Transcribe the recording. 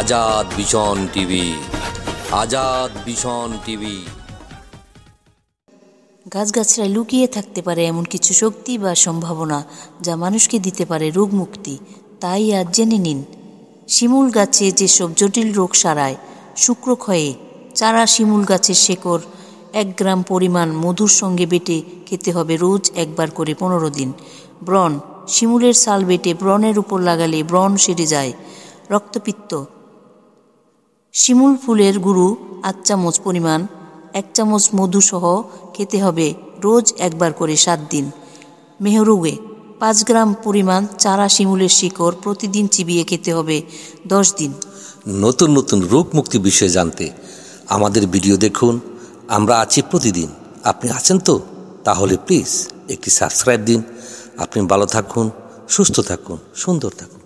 আজাদ ভীষণ টিভি আজাদ ভীষণ টিভি গাছগাছরা লুকিয়ে থাকতে পারে এমন কিছু শক্তি বা সম্ভাবনা যা মানুষকে দিতে পারে রোগ মুক্তি তাই আজ জেনে নিন শিমুল গাছে যেসব জটিল রোগ সারায় শুক্র ক্ষয়ে চারা শিমুল গাছের শেকড় এক গ্রাম পরিমাণ মধুর সঙ্গে বেটে খেতে হবে রোজ একবার করে পনেরো দিন ব্রণ শিমুলের সাল বেটে ব্রণের উপর লাগালে ব্রণ সেরে যায় রক্তপিত্ত শিমুল ফুলের গুঁড়ো আধ চামচ পরিমাণ এক চামচ মধুসহ খেতে হবে রোজ একবার করে সাত দিন মেহরুগে পাঁচ গ্রাম পরিমাণ চারা শিমুলের শিকড় প্রতিদিন চিবিয়ে খেতে হবে দশ দিন নতুন নতুন রোগ মুক্তি বিষয়ে জানতে আমাদের ভিডিও দেখুন আমরা আছি প্রতিদিন আপনি আছেন তো তাহলে প্লিজ একটি সাবস্ক্রাইব দিন আপনি ভালো থাকুন সুস্থ থাকুন সুন্দর থাকুন